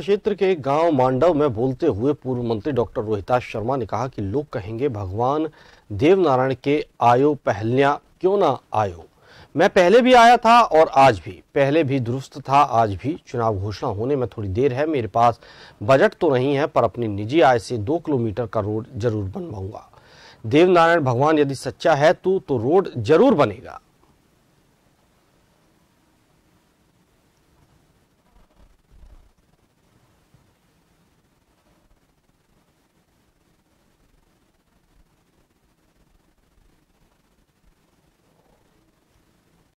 क्षेत्र के गांव मांडव में बोलते हुए पूर्व मंत्री डॉक्टर रोहिताश शर्मा ने कहा कि लोग कहेंगे भगवान देवनारायण के आयो पहलिया क्यों ना आयो मैं पहले भी आया था और आज भी पहले भी दुरुस्त था आज भी चुनाव घोषणा होने में थोड़ी देर है मेरे पास बजट तो नहीं है पर अपनी निजी आय से दो किलोमीटर का रोड जरूर बनवाऊंगा देवनारायण भगवान यदि सच्चा है तो, तो रोड जरूर बनेगा